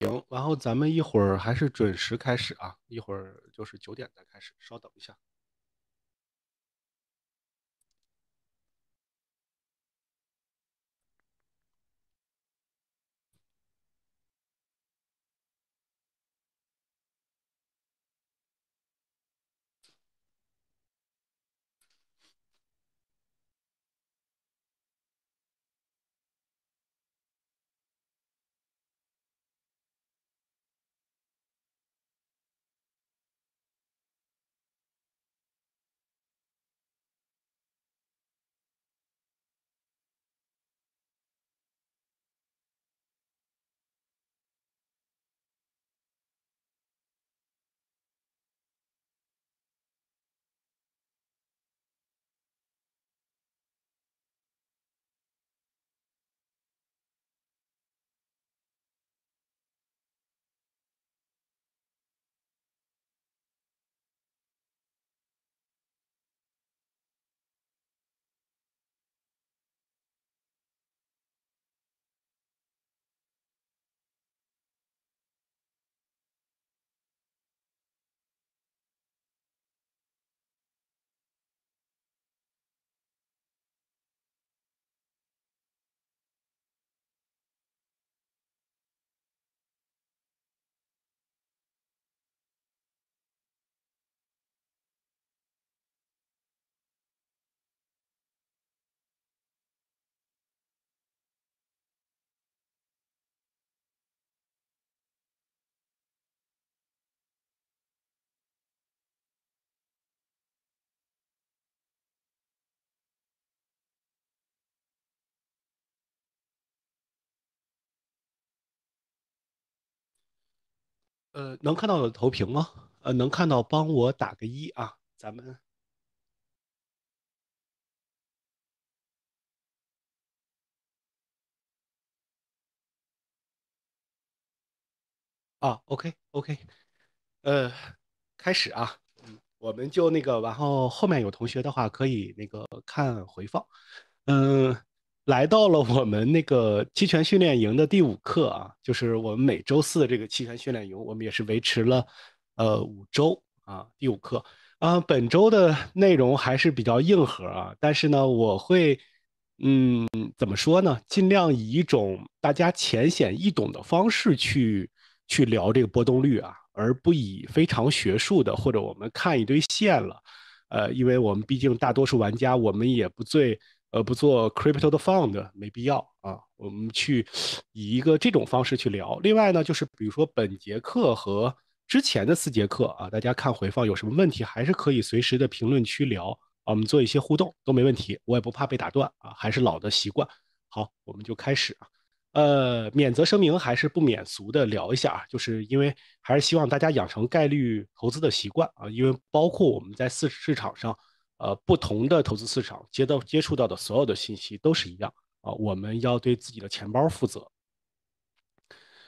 行，然后咱们一会儿还是准时开始啊，一会儿就是九点再开始，稍等一下。呃，能看到我的投屏吗？呃，能看到，帮我打个一啊，咱们啊，OK，OK，呃，开始啊，我们就那个，然后后面有同学的话可以那个看回放，嗯。来到了我们那个期权训练营的第五课啊，就是我们每周四的这个期权训练营，我们也是维持了，呃，五周啊，第五课啊，本周的内容还是比较硬核啊，但是呢，我会，嗯，怎么说呢？尽量以一种大家浅显易懂的方式去去聊这个波动率啊，而不以非常学术的或者我们看一堆线了，呃，因为我们毕竟大多数玩家，我们也不最。呃，不做 crypto 的 fund 没必要啊。我们去以一个这种方式去聊。另外呢，就是比如说本节课和之前的四节课啊，大家看回放有什么问题，还是可以随时的评论区聊啊。我们做一些互动都没问题，我也不怕被打断啊。还是老的习惯。好，我们就开始啊。呃，免责声明还是不免俗的聊一下啊，就是因为还是希望大家养成概率投资的习惯啊。因为包括我们在市市场上。呃，不同的投资市场接到接触到的所有的信息都是一样啊，我们要对自己的钱包负责。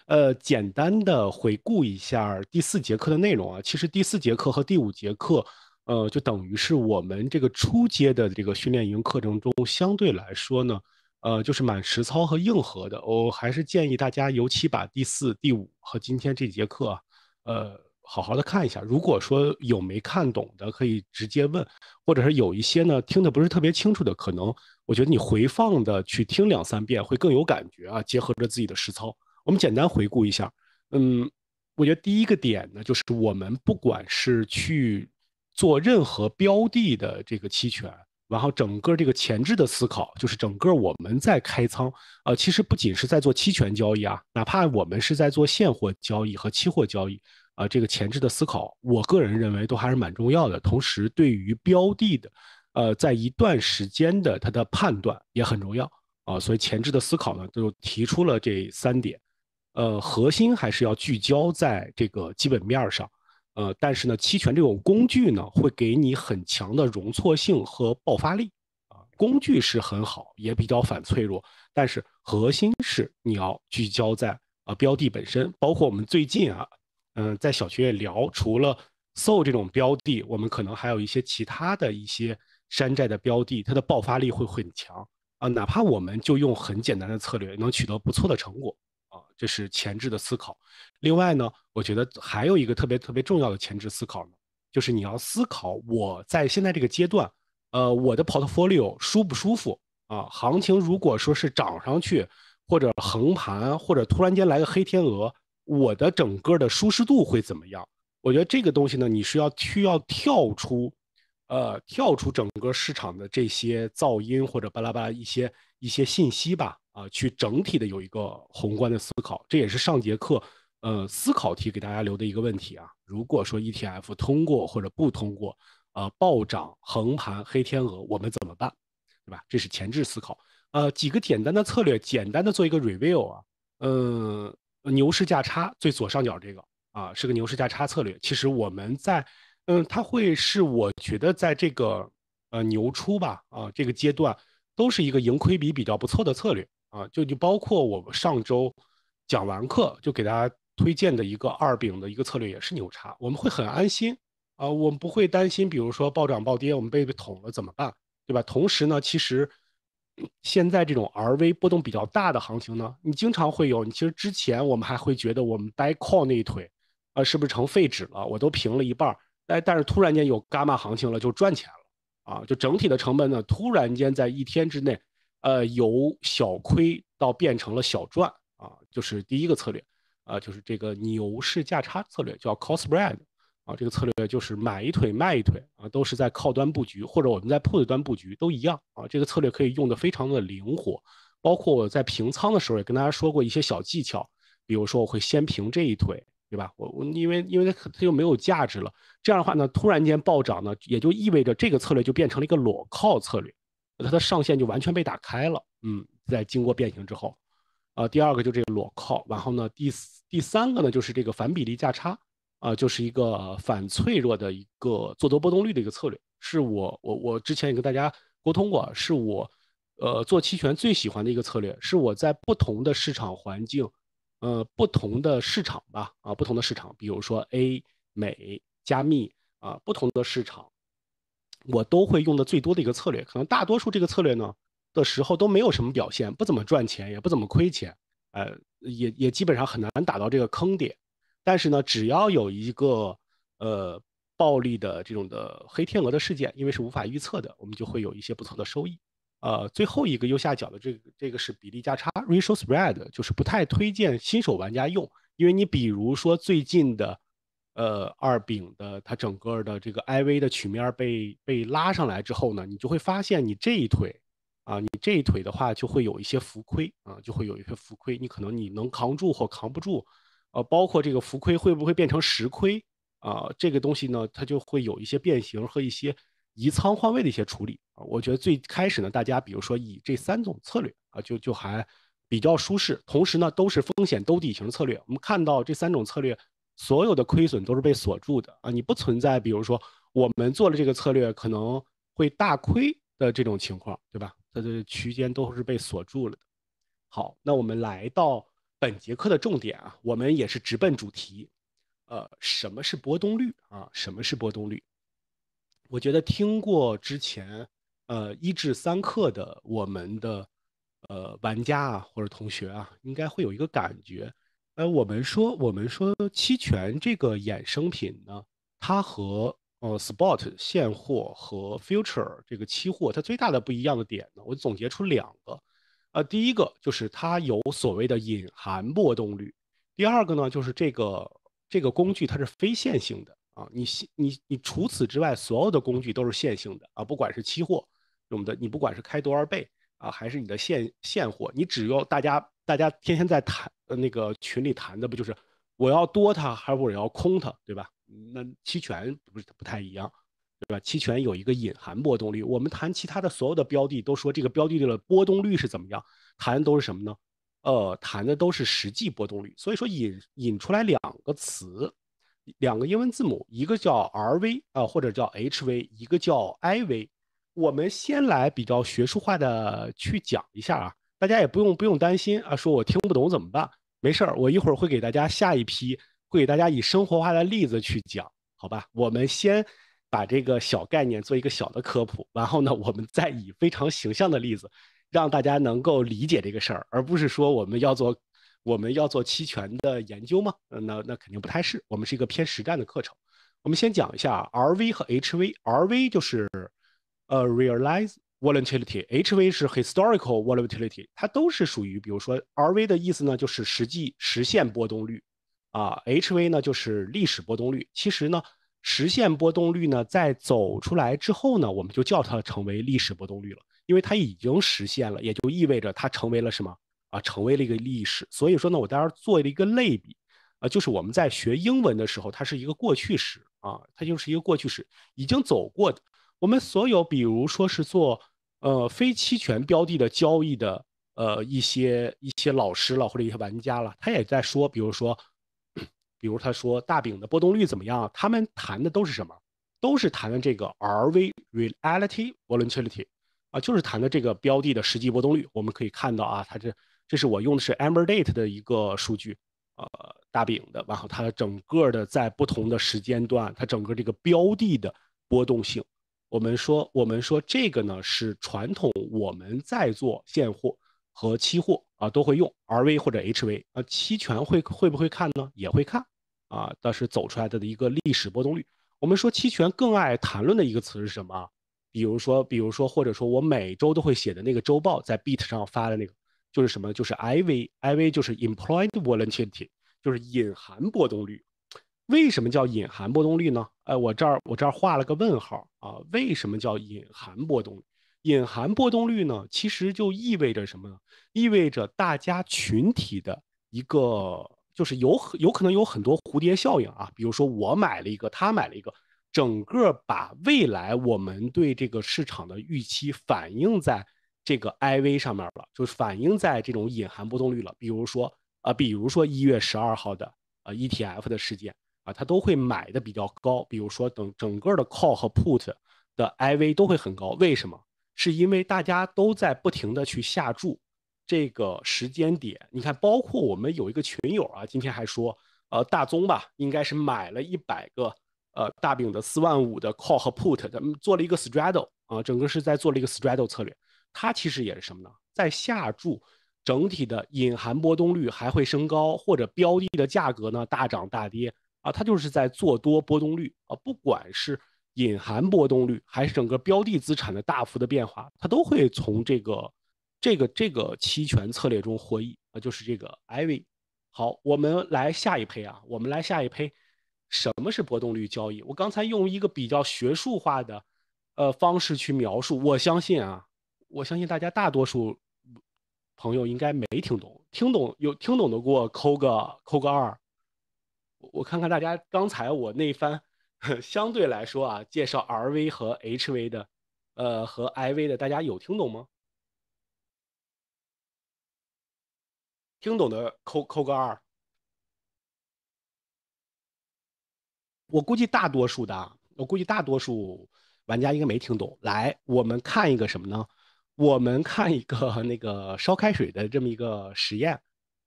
呃，简单的回顾一下第四节课的内容啊，其实第四节课和第五节课，呃，就等于是我们这个初阶的这个训练营课程中相对来说呢，呃，就是蛮实操和硬核的。我还是建议大家，尤其把第四、第五和今天这节课，呃。好好的看一下，如果说有没看懂的，可以直接问，或者是有一些呢听的不是特别清楚的，可能我觉得你回放的去听两三遍会更有感觉啊。结合着自己的实操，我们简单回顾一下。嗯，我觉得第一个点呢，就是我们不管是去做任何标的的这个期权，然后整个这个前置的思考，就是整个我们在开仓，呃，其实不仅是在做期权交易啊，哪怕我们是在做现货交易和期货交易。啊，这个前置的思考，我个人认为都还是蛮重要的。同时，对于标的的，呃，在一段时间的它的判断也很重要啊。所以前置的思考呢，就提出了这三点。呃，核心还是要聚焦在这个基本面上。呃，但是呢，期权这种工具呢，会给你很强的容错性和爆发力啊。工具是很好，也比较反脆弱，但是核心是你要聚焦在啊标的本身，包括我们最近啊。嗯，在小区也聊，除了 SO 这种标的，我们可能还有一些其他的一些山寨的标的，它的爆发力会很强啊，哪怕我们就用很简单的策略，能取得不错的成果啊，这是前置的思考。另外呢，我觉得还有一个特别特别重要的前置思考呢，就是你要思考我在现在这个阶段，呃，我的 portfolio 舒不舒服啊？行情如果说是涨上去，或者横盘，或者突然间来个黑天鹅。我的整个的舒适度会怎么样？我觉得这个东西呢，你是要需要跳出，呃，跳出整个市场的这些噪音或者巴拉巴拉一些一些信息吧，啊，去整体的有一个宏观的思考。这也是上节课，呃，思考题给大家留的一个问题啊。如果说 ETF 通过或者不通过，呃，暴涨、横盘、黑天鹅，我们怎么办？对吧？这是前置思考。呃，几个简单的策略，简单的做一个 review 啊，嗯。牛市价差最左上角这个啊，是个牛市价差策略。其实我们在，嗯，它会是我觉得在这个呃牛初吧啊这个阶段，都是一个盈亏比比较不错的策略啊。就就包括我上周讲完课就给大家推荐的一个二饼的一个策略也是牛叉，我们会很安心啊，我们不会担心，比如说暴涨暴跌我们被被捅了怎么办，对吧？同时呢，其实。现在这种 RV 波动比较大的行情呢，你经常会有，你其实之前我们还会觉得我们 buy call 那一腿，啊是不是成废纸了？我都平了一半哎，但是突然间有伽马行情了，就赚钱了啊！就整体的成本呢，突然间在一天之内，呃，由小亏到变成了小赚啊！就是第一个策略，啊，就是这个牛市价差策略，叫 c o s t spread。啊，这个策略就是买一腿卖一腿啊，都是在靠端布局，或者我们在铺子端布局都一样啊。这个策略可以用的非常的灵活，包括我在平仓的时候也跟大家说过一些小技巧，比如说我会先平这一腿，对吧？我我因为因为它它就没有价值了，这样的话呢，突然间暴涨呢，也就意味着这个策略就变成了一个裸靠策略，它的上限就完全被打开了。嗯，在经过变形之后，啊，第二个就这个裸靠，然后呢，第第三个呢就是这个反比例价差。啊，就是一个反脆弱的一个做多波动率的一个策略，是我我我之前也跟大家沟通过，是我呃做期权最喜欢的一个策略，是我在不同的市场环境，呃不同的市场吧，啊不同的市场，比如说 A 美加密啊不同的市场，我都会用的最多的一个策略，可能大多数这个策略呢的时候都没有什么表现，不怎么赚钱，也不怎么亏钱，呃也也基本上很难打到这个坑点。但是呢，只要有一个呃暴力的这种的黑天鹅的事件，因为是无法预测的，我们就会有一些不错的收益。呃，最后一个右下角的这个这个是比例加差 （ratio spread），就是不太推荐新手玩家用，因为你比如说最近的呃二丙的它整个的这个 IV 的曲面被被拉上来之后呢，你就会发现你这一腿啊，你这一腿的话就会有一些浮亏啊，就会有一些浮亏，你可能你能扛住或扛不住。呃，包括这个浮亏会不会变成实亏啊？这个东西呢，它就会有一些变形和一些移仓换位的一些处理啊。我觉得最开始呢，大家比如说以这三种策略啊，就就还比较舒适，同时呢，都是风险兜底型策略。我们看到这三种策略，所有的亏损都是被锁住的啊，你不存在比如说我们做了这个策略可能会大亏的这种情况，对吧？它的区间都是被锁住了。好，那我们来到。本节课的重点啊，我们也是直奔主题，呃，什么是波动率啊？什么是波动率？我觉得听过之前呃一至三课的我们的呃玩家啊或者同学啊，应该会有一个感觉。呃，我们说我们说期权这个衍生品呢，它和呃 spot 现货和 future 这个期货它最大的不一样的点呢，我总结出两个。呃，第一个就是它有所谓的隐含波动率，第二个呢，就是这个这个工具它是非线性的啊，你你你除此之外所有的工具都是线性的啊，不管是期货我们的，你不管是开多少倍啊，还是你的现现货，你只要大家大家天天在谈那个群里谈的不就是我要多它还是我要空它，对吧？那期权不是不太一样。对吧？期权有一个隐含波动率。我们谈其他的所有的标的，都说这个标的的波动率是怎么样，谈的都是什么呢？呃，谈的都是实际波动率。所以说引引出来两个词，两个英文字母，一个叫 RV 啊，或者叫 HV，一个叫 IV。我们先来比较学术化的去讲一下啊，大家也不用不用担心啊，说我听不懂怎么办？没事儿，我一会儿会给大家下一批，会给大家以生活化的例子去讲，好吧？我们先。把这个小概念做一个小的科普，然后呢，我们再以非常形象的例子，让大家能够理解这个事儿，而不是说我们要做我们要做期权的研究嘛？那那肯定不太是，我们是一个偏实战的课程。我们先讲一下 R V 和 H V，R V 就是呃 r e a l i z e Volatility，H V 是 Historical Volatility，它都是属于，比如说 R V 的意思呢，就是实际实现波动率啊，H V 呢就是历史波动率。其实呢。实现波动率呢，在走出来之后呢，我们就叫它成为历史波动率了，因为它已经实现了，也就意味着它成为了什么啊？成为了一个历史。所以说呢，我在这做了一个类比，啊，就是我们在学英文的时候，它是一个过去时啊，它就是一个过去时，已经走过的。我们所有，比如说是做呃非期权标的的交易的呃一些一些老师了或者一些玩家了，他也在说，比如说。比如他说大饼的波动率怎么样？他们谈的都是什么？都是谈的这个 R V reality volatility 啊，就是谈的这个标的的实际波动率。我们可以看到啊，它这这是我用的是 Amber d a t e 的一个数据，呃，大饼的，然后它整个的在不同的时间段，它整个这个标的的波动性。我们说我们说这个呢是传统我们在做现货和期货啊都会用 R V 或者 H V 啊期权会会不会看呢？也会看。啊，当时走出来的一个历史波动率。我们说期权更爱谈论的一个词是什么？比如说，比如说，或者说我每周都会写的那个周报，在 b e a t 上发的那个，就是什么？就是 IV，IV 就是 e m p l o y e d Volatility，就是隐含波动率。为什么叫隐含波动率呢？哎，我这儿我这儿画了个问号啊。为什么叫隐含波动？隐含波动率呢？其实就意味着什么呢？意味着大家群体的一个。就是有有可能有很多蝴蝶效应啊，比如说我买了一个，他买了一个，整个把未来我们对这个市场的预期反映在这个 IV 上面了，就反映在这种隐含波动率了。比如说，呃，比如说一月十二号的呃 ETF 的事件啊，他都会买的比较高。比如说等整个的 Call 和 Put 的 IV 都会很高，为什么？是因为大家都在不停的去下注。这个时间点，你看，包括我们有一个群友啊，今天还说，呃，大宗吧，应该是买了一百个，呃，大饼的四万五的 call 和 put，咱们做了一个 straddle 啊，整个是在做了一个 straddle 策略。它其实也是什么呢？在下注整体的隐含波动率还会升高，或者标的的价格呢大涨大跌啊，它就是在做多波动率啊，不管是隐含波动率还是整个标的资产的大幅的变化，它都会从这个。这个这个期权策略中获益啊，就是这个 IV。y 好，我们来下一胚啊，我们来下一胚。什么是波动率交易？我刚才用一个比较学术化的呃方式去描述，我相信啊，我相信大家大多数朋友应该没听懂。听懂有听懂的给我扣个扣个二，我看看大家刚才我那番 相对来说啊介绍 RV 和 HV 的，呃和 IV 的，大家有听懂吗？听懂的扣扣个二。我估计大多数的，我估计大多数玩家应该没听懂。来，我们看一个什么呢？我们看一个 那个烧开水的这么一个实验。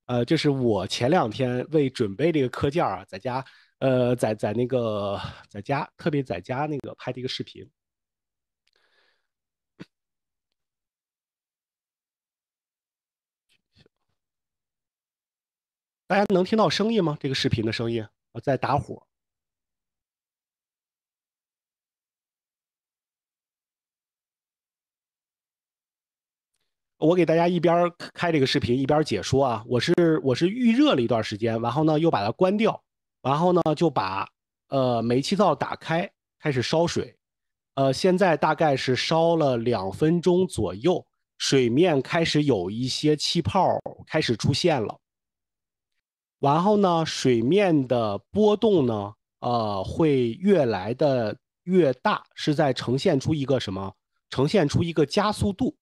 呃，就是我前两天为准备这个课件啊，在家呃，在在那个在家特别在家那个拍的一个视频。大家能听到声音吗？这个视频的声音，我在打火。我给大家一边开这个视频一边解说啊。我是我是预热了一段时间，然后呢又把它关掉，然后呢就把呃煤气灶打开开始烧水。呃，现在大概是烧了两分钟左右，水面开始有一些气泡开始出现了。然后呢，水面的波动呢，呃，会越来的越大，是在呈现出一个什么？呈现出一个加速度。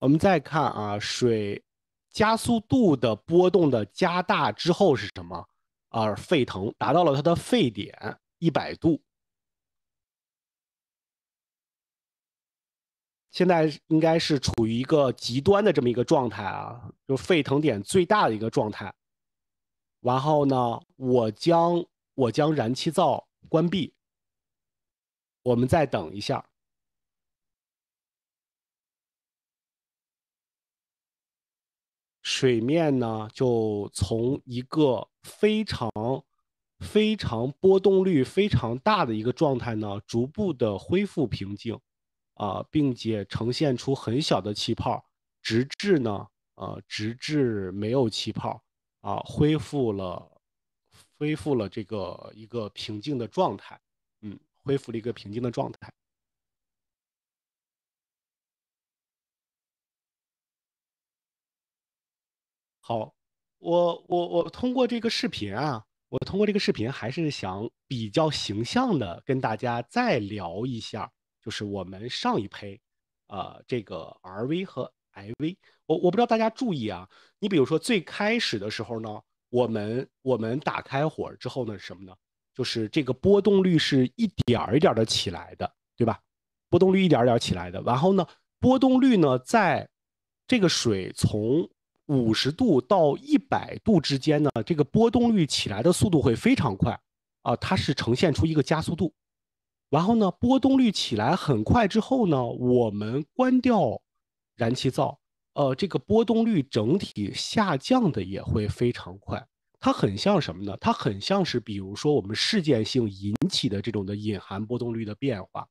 我们再看啊，水加速度的波动的加大之后是什么？啊，沸腾，达到了它的沸点一百度。现在应该是处于一个极端的这么一个状态啊，就沸腾点最大的一个状态。然后呢，我将我将燃气灶关闭，我们再等一下，水面呢就从一个非常非常波动率非常大的一个状态呢，逐步的恢复平静。啊，并且呈现出很小的气泡，直至呢，呃，直至没有气泡啊，恢复了，恢复了这个一个平静的状态，嗯，恢复了一个平静的状态。好，我我我通过这个视频啊，我通过这个视频还是想比较形象的跟大家再聊一下。就是我们上一胚，呃，这个 RV 和 IV，我我不知道大家注意啊。你比如说最开始的时候呢，我们我们打开火之后呢，是什么呢？就是这个波动率是一点儿一点儿的起来的，对吧？波动率一点儿点儿起来的。然后呢，波动率呢，在这个水从五十度到一百度之间呢，这个波动率起来的速度会非常快啊，它是呈现出一个加速度。然后呢，波动率起来很快之后呢，我们关掉燃气灶，呃，这个波动率整体下降的也会非常快。它很像什么呢？它很像是，比如说我们事件性引起的这种的隐含波动率的变化。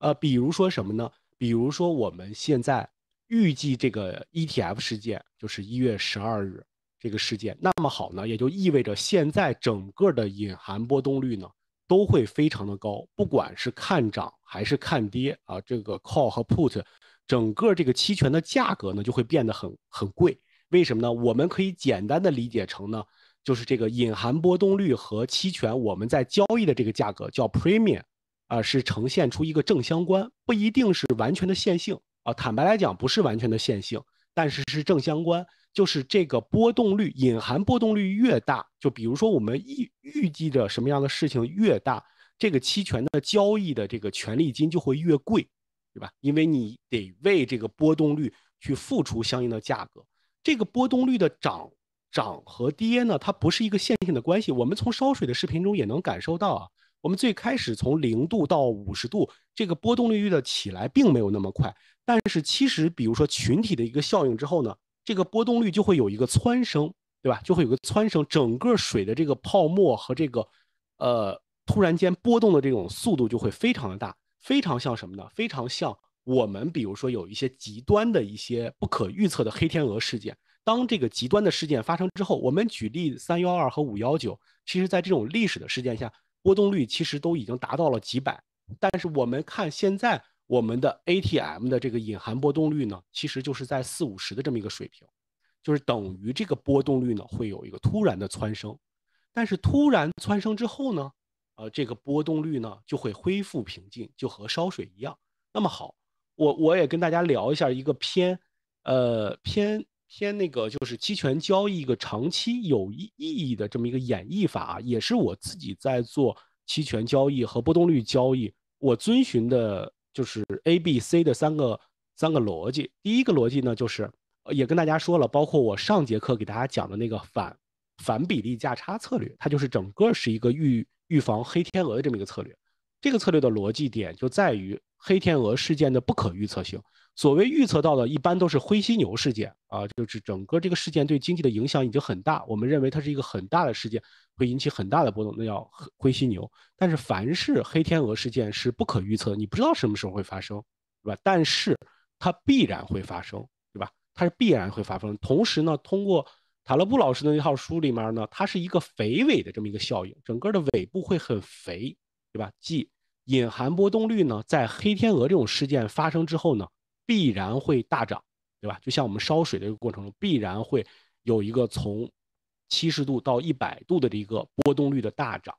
呃，比如说什么呢？比如说我们现在预计这个 ETF 事件就是一月十二日这个事件，那么好呢，也就意味着现在整个的隐含波动率呢。都会非常的高，不管是看涨还是看跌啊，这个 call 和 put，整个这个期权的价格呢就会变得很很贵。为什么呢？我们可以简单的理解成呢，就是这个隐含波动率和期权我们在交易的这个价格叫 premium，啊是呈现出一个正相关，不一定是完全的线性啊，坦白来讲不是完全的线性，但是是正相关。就是这个波动率隐含波动率越大，就比如说我们预预计着什么样的事情越大，这个期权的交易的这个权利金就会越贵，对吧？因为你得为这个波动率去付出相应的价格。这个波动率的涨涨和跌呢，它不是一个线性的关系。我们从烧水的视频中也能感受到啊，我们最开始从零度到五十度，这个波动率的起来并没有那么快，但是其实比如说群体的一个效应之后呢。这个波动率就会有一个蹿升，对吧？就会有个蹿升，整个水的这个泡沫和这个，呃，突然间波动的这种速度就会非常的大，非常像什么呢？非常像我们比如说有一些极端的一些不可预测的黑天鹅事件。当这个极端的事件发生之后，我们举例三幺二和五幺九，其实在这种历史的事件下，波动率其实都已经达到了几百，但是我们看现在。我们的 A T M 的这个隐含波动率呢，其实就是在四五十的这么一个水平，就是等于这个波动率呢会有一个突然的蹿升，但是突然蹿升之后呢，呃，这个波动率呢就会恢复平静，就和烧水一样。那么好，我我也跟大家聊一下一个偏，呃，偏偏那个就是期权交易一个长期有意义的这么一个演绎法，也是我自己在做期权交易和波动率交易，我遵循的。就是 A、B、C 的三个三个逻辑。第一个逻辑呢，就是也跟大家说了，包括我上节课给大家讲的那个反反比例价差策略，它就是整个是一个预预防黑天鹅的这么一个策略。这个策略的逻辑点就在于黑天鹅事件的不可预测性。所谓预测到的，一般都是灰犀牛事件啊，就是整个这个事件对经济的影响已经很大。我们认为它是一个很大的事件，会引起很大的波动，那叫灰犀牛。但是，凡是黑天鹅事件是不可预测，你不知道什么时候会发生，对吧？但是它必然会发生，对吧？它是必然会发生同时呢，通过塔勒布老师的那套书里面呢，它是一个肥尾的这么一个效应，整个的尾部会很肥，对吧？即隐含波动率呢，在黑天鹅这种事件发生之后呢。必然会大涨，对吧？就像我们烧水的一个过程中，必然会有一个从七十度到一百度的这个波动率的大涨。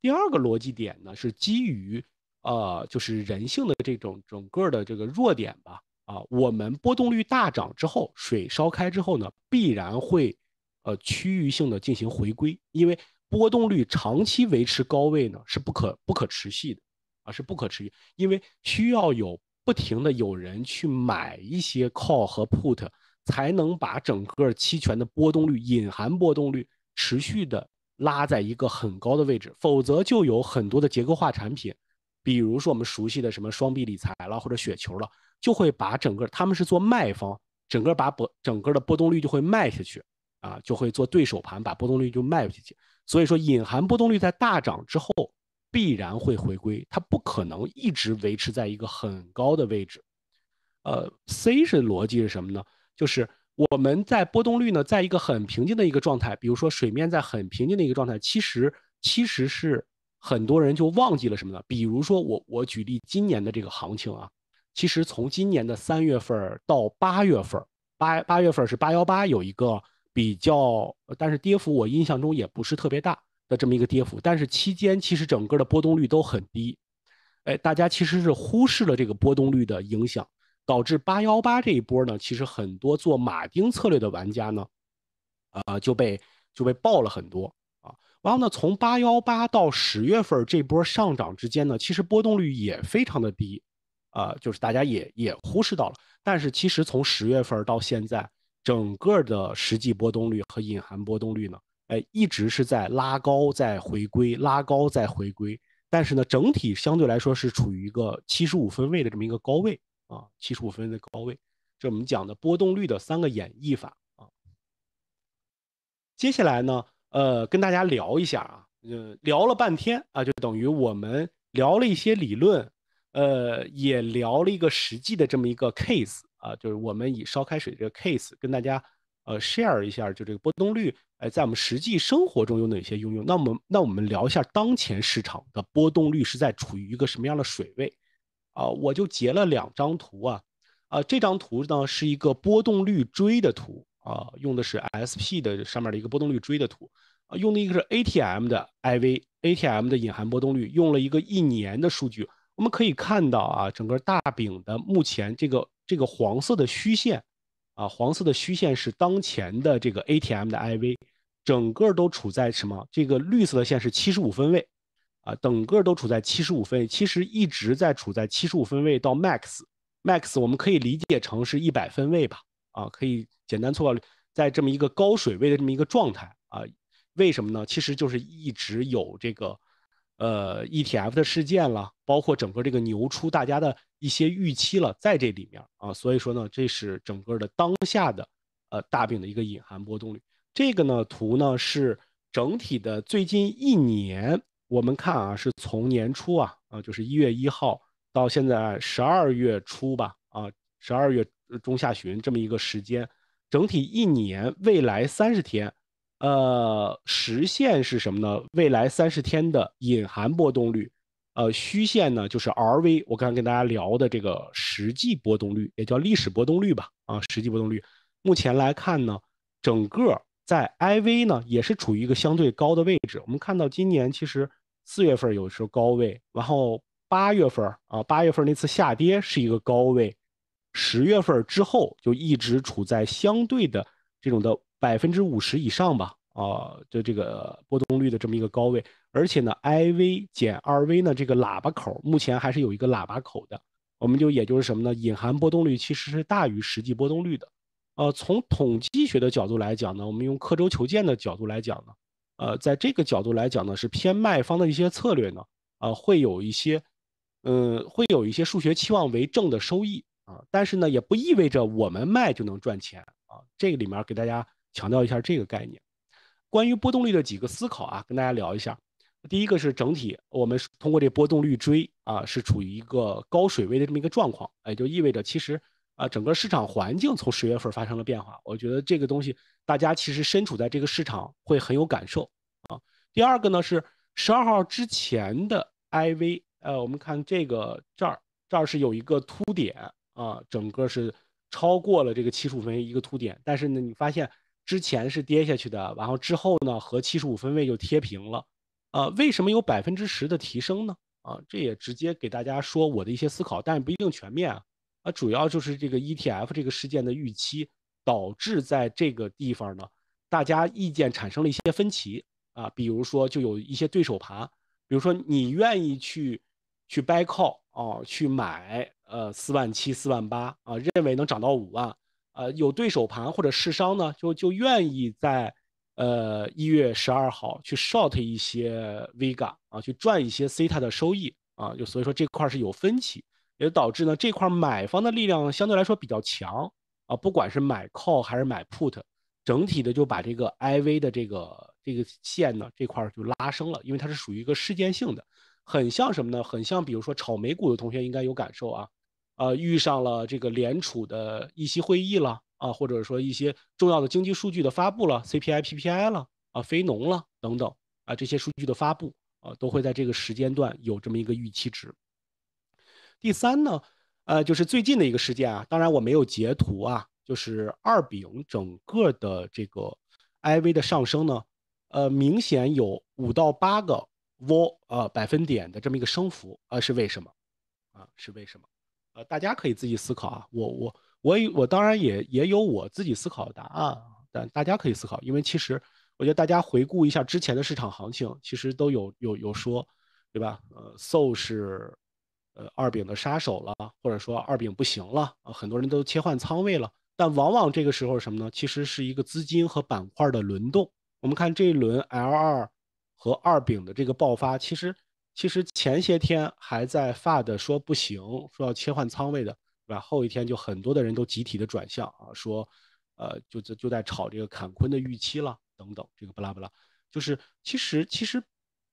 第二个逻辑点呢，是基于呃，就是人性的这种整个的这个弱点吧。啊，我们波动率大涨之后，水烧开之后呢，必然会呃区域性的进行回归，因为波动率长期维持高位呢，是不可不可持续的啊，是不可持续，因为需要有。不停的有人去买一些 call 和 put，才能把整个期权的波动率隐含波动率持续的拉在一个很高的位置，否则就有很多的结构化产品，比如说我们熟悉的什么双币理财了或者雪球了，就会把整个他们是做卖方，整个把波整个的波动率就会卖下去啊，就会做对手盘把波动率就卖下去，所以说隐含波动率在大涨之后。必然会回归，它不可能一直维持在一个很高的位置。呃，C 是逻辑是什么呢？就是我们在波动率呢，在一个很平静的一个状态，比如说水面在很平静的一个状态，其实其实是很多人就忘记了什么呢？比如说我我举例今年的这个行情啊，其实从今年的三月份到八月份，八八月份是八幺八有一个比较，但是跌幅我印象中也不是特别大。的这么一个跌幅，但是期间其实整个的波动率都很低，哎，大家其实是忽视了这个波动率的影响，导致八幺八这一波呢，其实很多做马丁策略的玩家呢，啊，就被就被爆了很多啊。然后呢，从八幺八到十月份这波上涨之间呢，其实波动率也非常的低，啊，就是大家也也忽视到了，但是其实从十月份到现在，整个的实际波动率和隐含波动率呢。哎，一直是在拉高，在回归，拉高在回归，但是呢，整体相对来说是处于一个七十五分位的这么一个高位啊，七十五分位的高位。这我们讲的波动率的三个演绎法啊。接下来呢，呃，跟大家聊一下啊，呃，聊了半天啊，就等于我们聊了一些理论，呃，也聊了一个实际的这么一个 case 啊，就是我们以烧开水这个 case 跟大家。呃，share 一下就这个波动率，哎，在我们实际生活中有哪些应用？那我们那我们聊一下当前市场的波动率是在处于一个什么样的水位？啊，我就截了两张图啊，啊，这张图呢是一个波动率锥的图啊，用的是 SP 的上面的一个波动率锥的图，啊，用的一个是 ATM 的 IV，ATM 的隐含波动率，用了一个一年的数据，我们可以看到啊，整个大饼的目前这个这个黄色的虚线。啊，黄色的虚线是当前的这个 ATM 的 IV，整个都处在什么？这个绿色的线是七十五分位，啊，整个都处在七十五分位，其实一直在处在七十五分位到 max，max 我们可以理解成是一百分位吧，啊，可以简单错暴在这么一个高水位的这么一个状态啊，为什么呢？其实就是一直有这个。呃，ETF 的事件了，包括整个这个牛出大家的一些预期了，在这里面啊，所以说呢，这是整个的当下的呃大饼的一个隐含波动率。这个呢图呢是整体的最近一年，我们看啊，是从年初啊啊就是一月一号到现在十二月初吧啊，十二月中下旬这么一个时间，整体一年未来三十天。呃，实线是什么呢？未来三十天的隐含波动率，呃，虚线呢就是 RV，我刚刚跟大家聊的这个实际波动率，也叫历史波动率吧。啊，实际波动率，目前来看呢，整个在 IV 呢也是处于一个相对高的位置。我们看到今年其实四月份有时候高位，然后八月份啊，八月份那次下跌是一个高位，十月份之后就一直处在相对的这种的。百分之五十以上吧，啊，的这个波动率的这么一个高位，而且呢，IV 减 RV 呢，这个喇叭口目前还是有一个喇叭口的，我们就也就是什么呢？隐含波动率其实是大于实际波动率的，呃，从统计学的角度来讲呢，我们用刻舟求剑的角度来讲呢，呃，在这个角度来讲呢，是偏卖方的一些策略呢，啊，会有一些，嗯，会有一些数学期望为正的收益啊，但是呢，也不意味着我们卖就能赚钱啊，这个里面给大家。强调一下这个概念，关于波动率的几个思考啊，跟大家聊一下。第一个是整体，我们通过这波动率追啊，是处于一个高水位的这么一个状况，哎，就意味着其实啊，整个市场环境从十月份发生了变化。我觉得这个东西大家其实身处在这个市场会很有感受啊。第二个呢是十二号之前的 IV，呃，我们看这个这儿这儿是有一个凸点啊，整个是超过了这个七十五分一个凸点，但是呢，你发现。之前是跌下去的，然后之后呢和七十五分位就贴平了，呃，为什么有百分之十的提升呢？啊，这也直接给大家说我的一些思考，但不一定全面啊。主要就是这个 ETF 这个事件的预期导致在这个地方呢，大家意见产生了一些分歧啊。比如说就有一些对手盘，比如说你愿意去去 buy call 啊，去买呃四万七、四万八啊，认为能涨到五万。呃，有对手盘或者市商呢，就就愿意在，呃，一月十二号去 short 一些 v e g a 啊，去赚一些 CTA 的收益啊，就所以说这块是有分歧，也导致呢这块买方的力量相对来说比较强啊，不管是买 call 还是买 put，整体的就把这个 IV 的这个这个线呢这块就拉升了，因为它是属于一个事件性的，很像什么呢？很像比如说炒美股的同学应该有感受啊。呃，遇上了这个联储的议息会议了啊，或者说一些重要的经济数据的发布了，CPI、PPI 了啊，非农了等等啊，这些数据的发布啊，都会在这个时间段有这么一个预期值。第三呢，呃，就是最近的一个事件啊，当然我没有截图啊，就是二丙整个的这个 IV 的上升呢，呃，明显有五到八个 vol 呃百分点的这么一个升幅啊，是为什么啊？是为什么？呃，大家可以自己思考啊，我我我我当然也也有我自己思考的答案，但大家可以思考，因为其实我觉得大家回顾一下之前的市场行情，其实都有有有说，对吧？呃，so 是呃二饼的杀手了，或者说二饼不行了呃、很多人都切换仓位了，但往往这个时候什么呢？其实是一个资金和板块的轮动。我们看这一轮 L 二和二饼的这个爆发，其实。其实前些天还在发的说不行，说要切换仓位的，对吧？后一天就很多的人都集体的转向啊，说，呃，就就就在炒这个坎昆的预期了，等等，这个不拉不拉，就是其实其实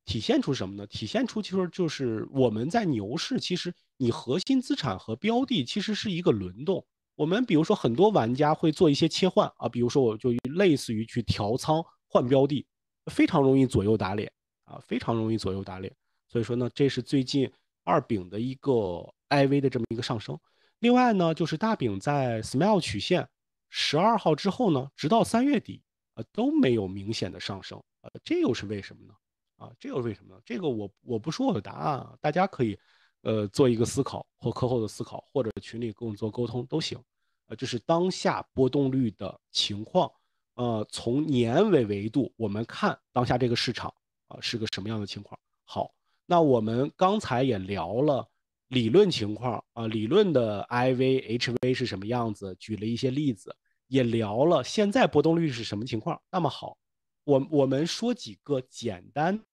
体现出什么呢？体现出其实就是我们在牛市，其实你核心资产和标的其实是一个轮动。我们比如说很多玩家会做一些切换啊，比如说我就类似于去调仓换标的，非常容易左右打脸啊，非常容易左右打脸。所以说呢，这是最近二丙的一个 IV 的这么一个上升。另外呢，就是大丙在 s m i l e 曲线十二号之后呢，直到三月底，呃，都没有明显的上升。呃，这又是为什么呢？啊，这又是为什么呢？这个我我不说我的答案，大家可以，呃，做一个思考或课后的思考，或者群里跟我们做沟通都行。呃，这是当下波动率的情况。呃，从年尾维度，我们看当下这个市场啊，是个什么样的情况？好。那我们刚才也聊了理论情况啊，理论的 IV、HV 是什么样子，举了一些例子，也聊了现在波动率是什么情况。那么好，我我们说几个简单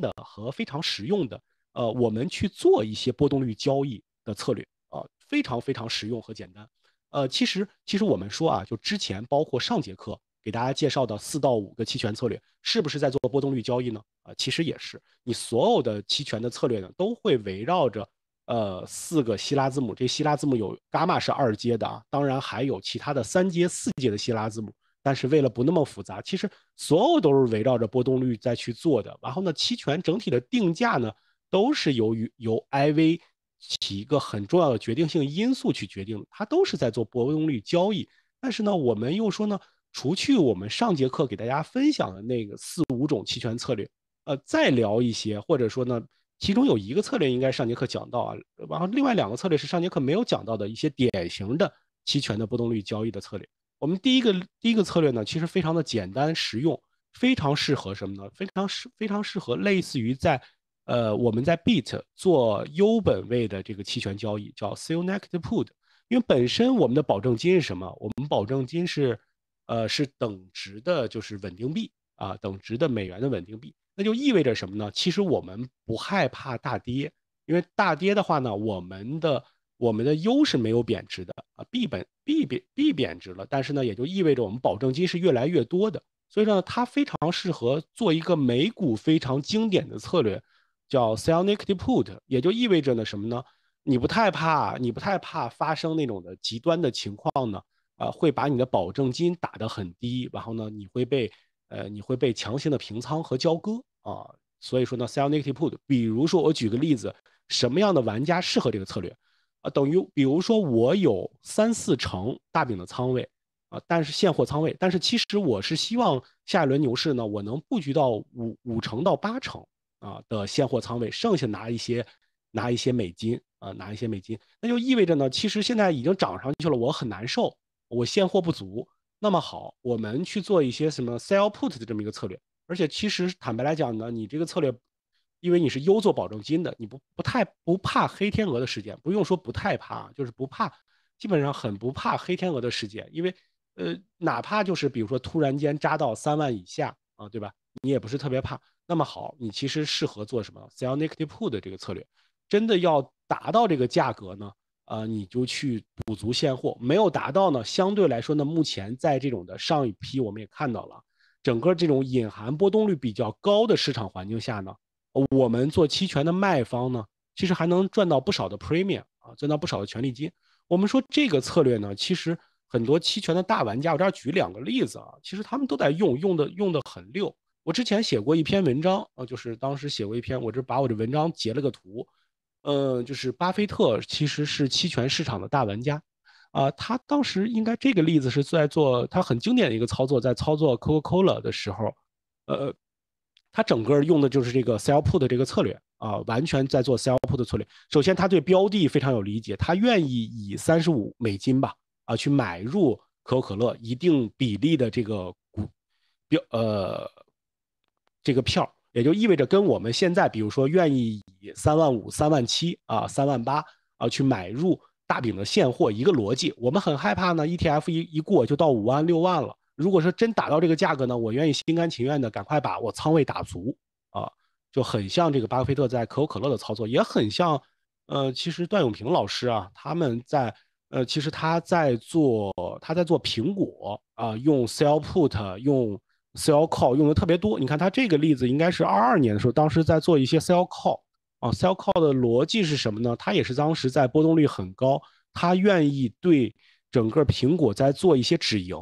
的和非常实用的，呃，我们去做一些波动率交易的策略啊，非常非常实用和简单。呃，其实其实我们说啊，就之前包括上节课。给大家介绍的四到五个期权策略，是不是在做波动率交易呢？啊，其实也是。你所有的期权的策略呢，都会围绕着呃四个希腊字母。这希腊字母有伽马是二阶的啊，当然还有其他的三阶、四阶的希腊字母。但是为了不那么复杂，其实所有都是围绕着波动率再去做的。然后呢，期权整体的定价呢，都是由于由 IV 起一个很重要的决定性因素去决定，它都是在做波动率交易。但是呢，我们又说呢。除去我们上节课给大家分享的那个四五种期权策略，呃，再聊一些，或者说呢，其中有一个策略应该上节课讲到啊，然后另外两个策略是上节课没有讲到的一些典型的期权的波动率交易的策略。我们第一个第一个策略呢，其实非常的简单实用，非常适合什么呢？非常适非常适合类似于在，呃，我们在 Bit 做优本位的这个期权交易，叫 Sell n e x t Put，因为本身我们的保证金是什么？我们保证金是。呃，是等值的，就是稳定币啊，等值的美元的稳定币，那就意味着什么呢？其实我们不害怕大跌，因为大跌的话呢，我们的我们的 U 是没有贬值的啊，B 本 B 贬 B 贬值了，但是呢，也就意味着我们保证金是越来越多的，所以说呢，它非常适合做一个美股非常经典的策略，叫 Sell Naked Put，也就意味着呢什么呢？你不太怕，你不太怕发生那种的极端的情况呢？啊，会把你的保证金打得很低，然后呢，你会被，呃，你会被强行的平仓和交割啊。所以说呢，sell negative put。比如说我举个例子，什么样的玩家适合这个策略啊？等于比如说我有三四成大饼的仓位啊，但是现货仓位，但是其实我是希望下一轮牛市呢，我能布局到五五成到八成啊的现货仓位，剩下拿一些拿一些美金啊，拿一些美金，那就意味着呢，其实现在已经涨上去了，我很难受。我现货不足，那么好，我们去做一些什么 sell put 的这么一个策略。而且其实坦白来讲呢，你这个策略，因为你是优做保证金的，你不不太不怕黑天鹅的事件，不用说不太怕，就是不怕，基本上很不怕黑天鹅的事件。因为呃，哪怕就是比如说突然间扎到三万以下啊，对吧？你也不是特别怕。那么好，你其实适合做什么 sell n a k e put 的这个策略？真的要达到这个价格呢？呃，你就去补足现货，没有达到呢，相对来说呢，目前在这种的上一批，我们也看到了，整个这种隐含波动率比较高的市场环境下呢，我们做期权的卖方呢，其实还能赚到不少的 premium 啊，赚到不少的权利金。我们说这个策略呢，其实很多期权的大玩家，我这儿举两个例子啊，其实他们都在用，用的用的很溜。我之前写过一篇文章啊，就是当时写过一篇，我这把我的文章截了个图。呃，就是巴菲特其实是期权市场的大玩家，啊，他当时应该这个例子是在做他很经典的一个操作，在操作 Coca-Cola 的时候，呃，他整个用的就是这个 sell put 这个策略啊，完全在做 sell put 的策略。首先，他对标的非常有理解，他愿意以三十五美金吧，啊，去买入可口可乐一定比例的这个股标呃这个票。也就意味着跟我们现在，比如说愿意以三万五、三万七啊、三万八啊去买入大饼的现货一个逻辑，我们很害怕呢。ETF 一一过就到五万、六万了。如果说真打到这个价格呢，我愿意心甘情愿的赶快把我仓位打足啊，就很像这个巴菲特在可口可乐的操作，也很像呃，其实段永平老师啊，他们在呃，其实他在做他在做苹果啊，用 sell put 用。Sell call 用的特别多，你看他这个例子应该是二二年的时候，当时在做一些 sell call 啊，sell call 的逻辑是什么呢？他也是当时在波动率很高，他愿意对整个苹果在做一些止盈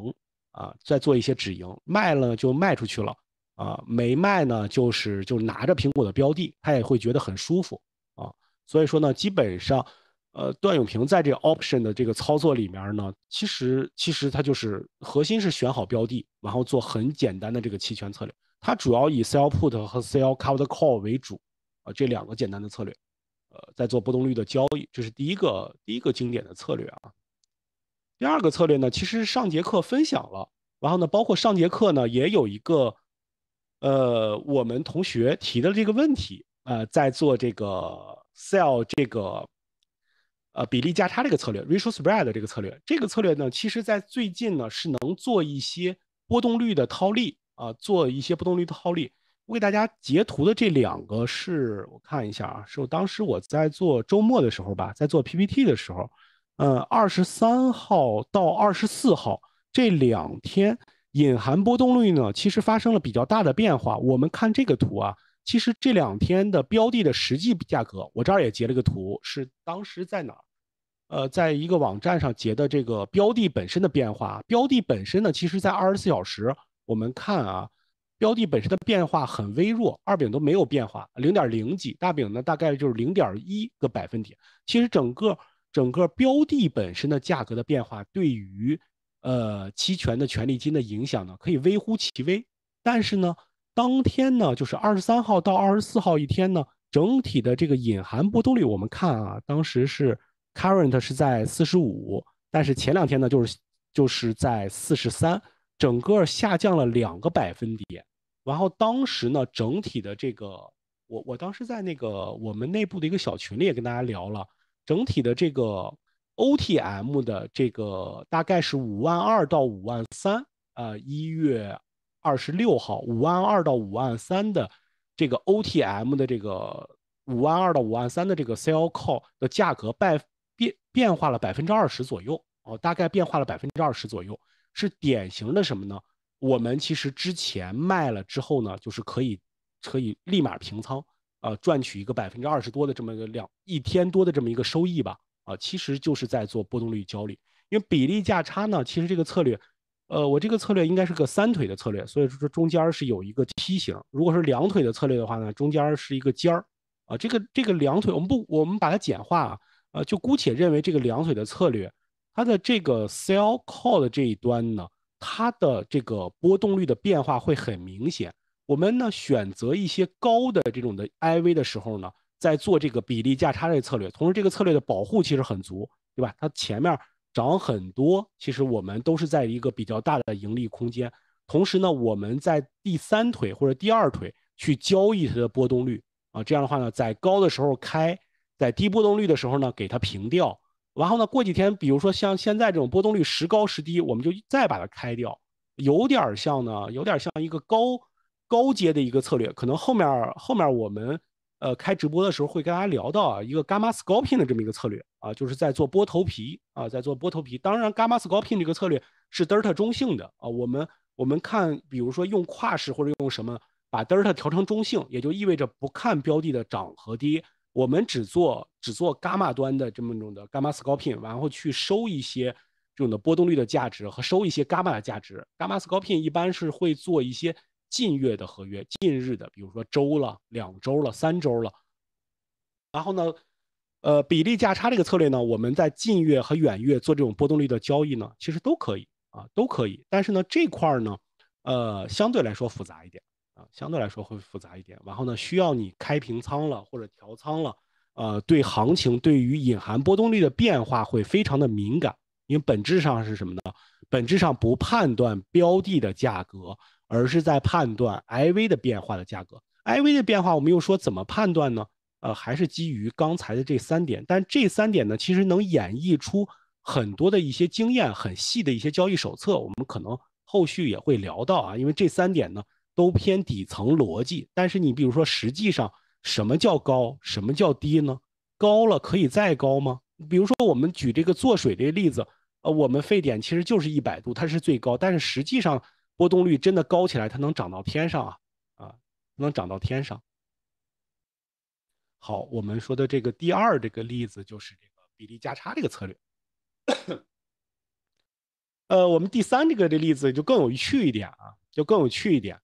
啊，在做一些止盈，卖了就卖出去了啊，没卖呢就是就拿着苹果的标的，他也会觉得很舒服啊，所以说呢，基本上。呃，段永平在这 option 的这个操作里面呢，其实其实他就是核心是选好标的，然后做很简单的这个期权策略。它主要以 sell put 和 sell covered call 为主，啊，这两个简单的策略，呃，在做波动率的交易，这是第一个第一个经典的策略啊。第二个策略呢，其实上节课分享了，然后呢，包括上节课呢也有一个，呃，我们同学提的这个问题，呃，在做这个 sell 这个。呃，比例价差这个策略，ratio spread 的这个策略，这个策略呢，其实在最近呢是能做一些波动率的套利啊，做一些波动率的套利。我给大家截图的这两个是，我看一下啊，是我当时我在做周末的时候吧，在做 PPT 的时候，呃，二十三号到二十四号这两天隐含波动率呢，其实发生了比较大的变化。我们看这个图啊，其实这两天的标的的实际价格，我这儿也截了个图，是当时在哪儿。呃，在一个网站上截的这个标的本身的变化，标的本身呢，其实在二十四小时，我们看啊，标的本身的变化很微弱，二饼都没有变化，零点零几，大饼呢大概就是零点一个百分点。其实整个整个标的本身的价格的变化，对于呃期权的权利金的影响呢，可以微乎其微。但是呢，当天呢，就是二十三号到二十四号一天呢，整体的这个隐含波动率，我们看啊，当时是。Current 是在四十五，但是前两天呢，就是就是在四十三，整个下降了两个百分点。然后当时呢，整体的这个，我我当时在那个我们内部的一个小群里也跟大家聊了，整体的这个 OTM 的这个大概是五万二到五万三，呃，一月二十六号五万二到五万三的这个 OTM 的这个五万二到五万三的这个 Sell Call 的价格拜。变变化了百分之二十左右哦，大概变化了百分之二十左右，是典型的什么呢？我们其实之前卖了之后呢，就是可以可以立马平仓啊，赚取一个百分之二十多的这么一个量，一天多的这么一个收益吧啊，其实就是在做波动率焦虑，因为比例价差呢，其实这个策略，呃，我这个策略应该是个三腿的策略，所以说中间是有一个梯形，如果是两腿的策略的话呢，中间是一个尖儿啊，这个这个两腿我们不我们把它简化。啊，呃，就姑且认为这个两腿的策略，它的这个 sell call 的这一端呢，它的这个波动率的变化会很明显。我们呢选择一些高的这种的 IV 的时候呢，在做这个比例价差类策略，同时这个策略的保护其实很足，对吧？它前面涨很多，其实我们都是在一个比较大的盈利空间。同时呢，我们在第三腿或者第二腿去交易它的波动率啊，这样的话呢，在高的时候开。在低波动率的时候呢，给它平掉，然后呢，过几天，比如说像现在这种波动率时高时低，我们就再把它开掉，有点像呢，有点像一个高高阶的一个策略。可能后面后面我们呃开直播的时候会跟大家聊到啊，一个 gamma scalping 的这么一个策略啊，就是在做波头皮啊，在做波头皮。当然，gamma scalping 这个策略是 delta 中性的啊。我们我们看，比如说用跨式或者用什么把 delta 调成中性，也就意味着不看标的的涨和跌。我们只做只做伽马端的这么一种的伽马 scoping，然后去收一些这种的波动率的价值和收一些伽马的价值。伽马 scoping 一般是会做一些近月的合约、近日的，比如说周了、两周了、三周了。然后呢，呃，比例价差这个策略呢，我们在近月和远月做这种波动率的交易呢，其实都可以啊，都可以。但是呢，这块儿呢，呃，相对来说复杂一点。啊，相对来说会复杂一点。然后呢，需要你开平仓了或者调仓了，呃，对行情对于隐含波动率的变化会非常的敏感，因为本质上是什么呢？本质上不判断标的的价格，而是在判断 IV 的变化的价格。IV 的变化，我们又说怎么判断呢？呃，还是基于刚才的这三点。但这三点呢，其实能演绎出很多的一些经验，很细的一些交易手册，我们可能后续也会聊到啊，因为这三点呢。都偏底层逻辑，但是你比如说，实际上什么叫高，什么叫低呢？高了可以再高吗？比如说，我们举这个做水的例子，呃，我们沸点其实就是一百度，它是最高，但是实际上波动率真的高起来，它能涨到天上啊啊，能涨到天上。好，我们说的这个第二这个例子就是这个比例价差这个策略。呃，我们第三这个的例子就更有趣一点啊，就更有趣一点。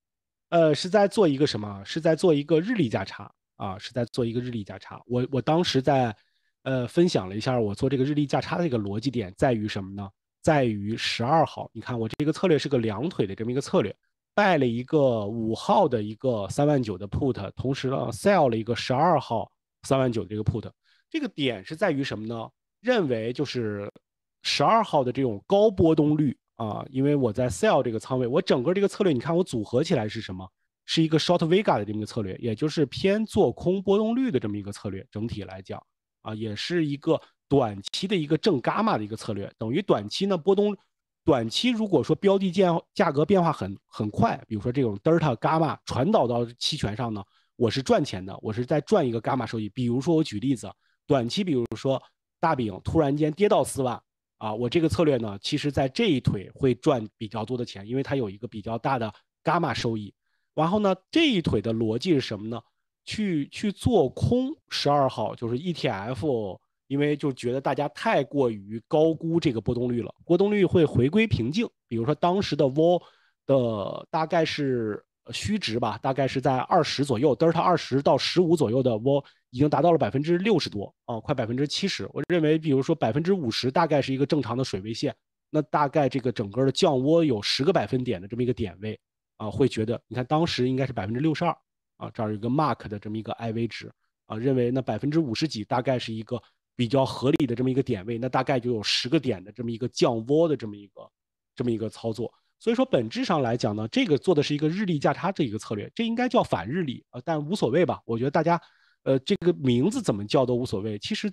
呃，是在做一个什么？是在做一个日历价差啊，是在做一个日历价差。我我当时在，呃，分享了一下我做这个日历价差的一个逻辑点在于什么呢？在于十二号。你看我这个策略是个两腿的这么一个策略，带了一个五号的一个三万九的 put，同时呢，sell 了一个十二号三万九的这个 put。这个点是在于什么呢？认为就是十二号的这种高波动率。啊，因为我在 sell 这个仓位，我整个这个策略，你看我组合起来是什么？是一个 short vega 的这么一个策略，也就是偏做空波动率的这么一个策略。整体来讲，啊，也是一个短期的一个正伽马的一个策略，等于短期呢波动，短期如果说标的价价格变化很很快，比如说这种 delta gamma 传导到期权上呢，我是赚钱的，我是在赚一个伽马收益。比如说我举例子，短期比如说大饼突然间跌到四万。啊，我这个策略呢，其实，在这一腿会赚比较多的钱，因为它有一个比较大的伽马收益。然后呢，这一腿的逻辑是什么呢？去去做空十二号就是 ETF，因为就觉得大家太过于高估这个波动率了，波动率会回归平静。比如说当时的 v o 的大概是虚值吧，大概是在二十左右德尔塔二十到十五左右的 v o 已经达到了百分之六十多啊，快百分之七十。我认为，比如说百分之五十大概是一个正常的水位线，那大概这个整个的降窝有十个百分点的这么一个点位啊，会觉得你看当时应该是百分之六十二啊，这儿有个 mark 的这么一个 IV 值啊，认为那百分之五十几大概是一个比较合理的这么一个点位，那大概就有十个点的这么一个降窝的这么一个这么一个操作。所以说本质上来讲呢，这个做的是一个日历价差这一个策略，这应该叫反日历啊，但无所谓吧，我觉得大家。呃，这个名字怎么叫都无所谓。其实，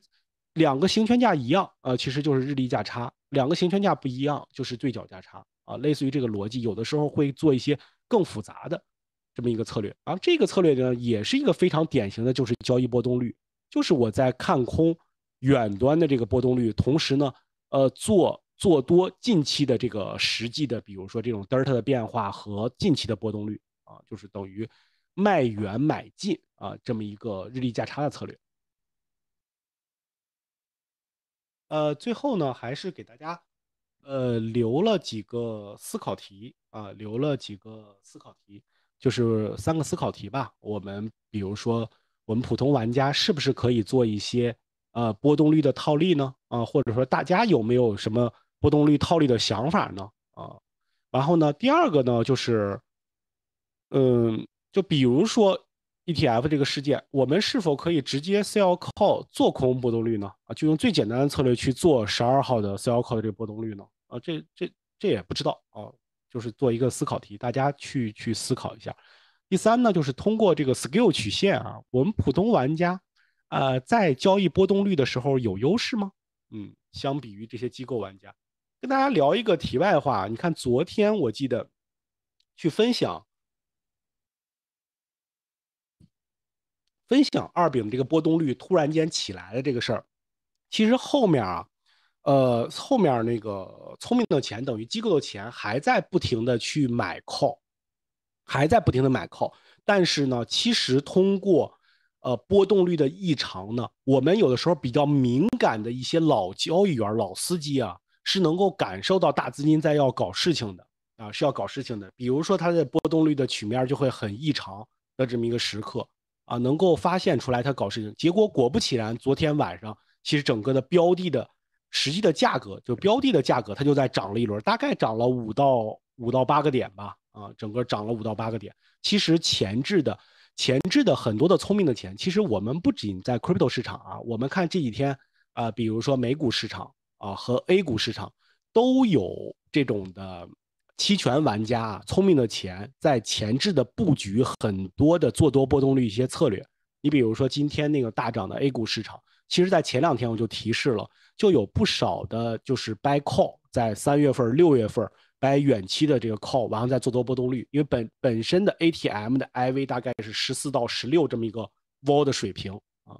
两个行权价一样，呃，其实就是日历价差；两个行权价不一样，就是对角价差啊。类似于这个逻辑，有的时候会做一些更复杂的这么一个策略啊。这个策略呢，也是一个非常典型的，就是交易波动率，就是我在看空远端的这个波动率，同时呢，呃，做做多近期的这个实际的，比如说这种德尔塔的变化和近期的波动率啊，就是等于。卖远买近啊，这么一个日历价差的策略。呃，最后呢，还是给大家呃留了几个思考题啊，留了几个思考题，就是三个思考题吧。我们比如说，我们普通玩家是不是可以做一些呃波动率的套利呢？啊，或者说大家有没有什么波动率套利的想法呢？啊，然后呢，第二个呢，就是嗯。就比如说 ETF 这个事件，我们是否可以直接 sell call 做空波动率呢？啊，就用最简单的策略去做十二号的 sell call 的这个波动率呢？啊，这这这也不知道啊，就是做一个思考题，大家去去思考一下。第三呢，就是通过这个 skill 曲线啊，我们普通玩家，呃，在交易波动率的时候有优势吗？嗯，相比于这些机构玩家，跟大家聊一个题外话，你看昨天我记得去分享。分享二饼这个波动率突然间起来的这个事儿，其实后面啊，呃，后面那个聪明的钱等于机构的钱还在不停的去买 call，还在不停的买 call，但是呢，其实通过呃波动率的异常呢，我们有的时候比较敏感的一些老交易员、老司机啊，是能够感受到大资金在要搞事情的啊，是要搞事情的。比如说它的波动率的曲面就会很异常的这么一个时刻。啊，能够发现出来他搞事情，结果果不其然，昨天晚上其实整个的标的的实际的价格，就标的的价格，它就在涨了一轮，大概涨了五到五到八个点吧，啊，整个涨了五到八个点。其实前置的、前置的很多的聪明的钱，其实我们不仅在 crypto 市场啊，我们看这几天啊，比如说美股市场啊和 A 股市场都有这种的。期权玩家啊，聪明的钱在前置的布局很多的做多波动率一些策略。你比如说今天那个大涨的 A 股市场，其实在前两天我就提示了，就有不少的就是 buy call，在三月份、六月份 buy 远期的这个 call，然后再做多波动率，因为本本身的 ATM 的 IV 大概是十四到十六这么一个 vol 的水平啊。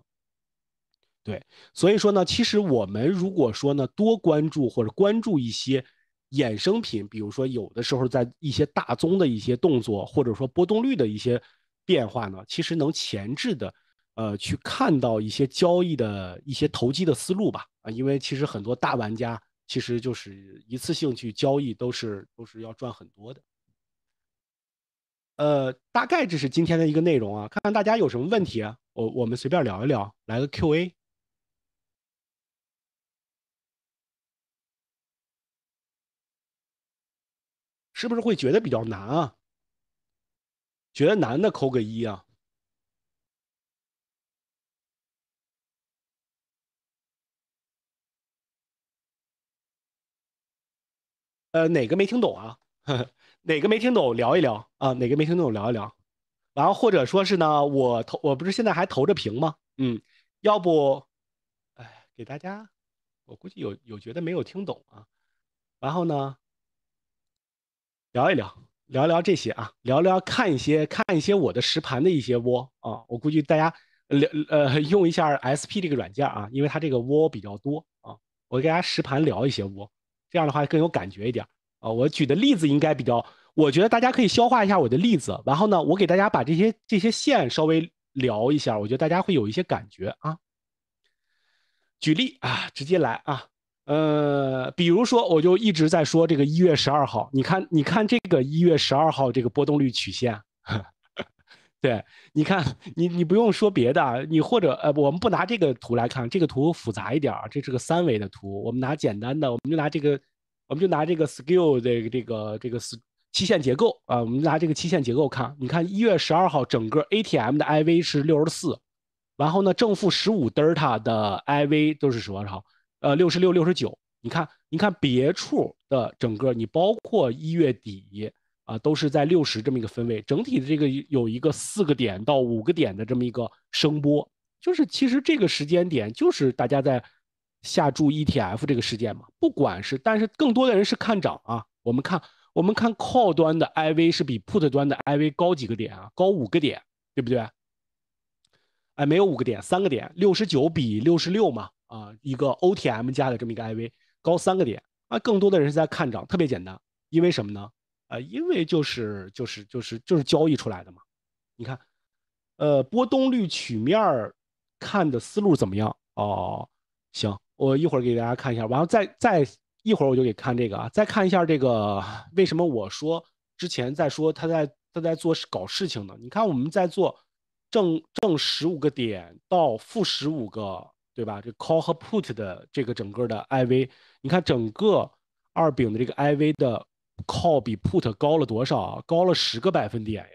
对，所以说呢，其实我们如果说呢，多关注或者关注一些。衍生品，比如说有的时候在一些大宗的一些动作，或者说波动率的一些变化呢，其实能前置的，呃，去看到一些交易的一些投机的思路吧。啊，因为其实很多大玩家其实就是一次性去交易，都是都是要赚很多的。呃，大概这是今天的一个内容啊，看看大家有什么问题，啊，我我们随便聊一聊，来个 Q&A。是不是会觉得比较难啊？觉得难的扣个一啊。呃，哪个没听懂啊？哪个没听懂？聊一聊啊？哪个没听懂？聊一聊。然后或者说是呢？我投，我不是现在还投着屏吗？嗯，要不，哎，给大家，我估计有有觉得没有听懂啊。然后呢？聊一聊，聊聊这些啊，聊聊看一些看一些我的实盘的一些窝啊，我估计大家聊呃用一下 SP 这个软件啊，因为它这个窝比较多啊，我给大家实盘聊一些窝，这样的话更有感觉一点啊。我举的例子应该比较，我觉得大家可以消化一下我的例子，然后呢，我给大家把这些这些线稍微聊一下，我觉得大家会有一些感觉啊。举例啊，直接来啊。呃，比如说，我就一直在说这个一月十二号。你看，你看这个一月十二号这个波动率曲线。对，你看，你你不用说别的，你或者呃，我们不拿这个图来看，这个图复杂一点，这是个三维的图。我们拿简单的，我们就拿这个，我们就拿这个 skill 的这个这个是期限结构啊，我们拿这个期限结构看。你看一月十二号整个 ATM 的 IV 是六十四，然后呢，正负十五德尔塔的 IV 都是多少？呃，六十六、六十九，你看，你看别处的整个，你包括一月底啊，都是在六十这么一个分位，整体的这个有一个四个点到五个点的这么一个声波，就是其实这个时间点就是大家在下注 ETF 这个时间嘛，不管是，但是更多的人是看涨啊。我们看，我们看靠端的 IV 是比 Put 端的 IV 高几个点啊？高五个点，对不对？哎，没有五个点，三个点，六十九比六十六嘛。啊，一个 O T M 加的这么一个 I V 高三个点啊，更多的人是在看涨，特别简单，因为什么呢？呃，因为就是就是就是就是交易出来的嘛。你看，呃，波动率曲面儿看的思路怎么样？哦，行，我一会儿给大家看一下，然后再再一会儿我就给看这个啊，再看一下这个为什么我说之前在说他在他在做搞事情呢？你看我们在做正正十五个点到负十五个。对吧？这 call 和 put 的这个整个的 I V，你看整个二丙的这个 I V 的 call 比 put 高了多少啊？高了十个百分点呀！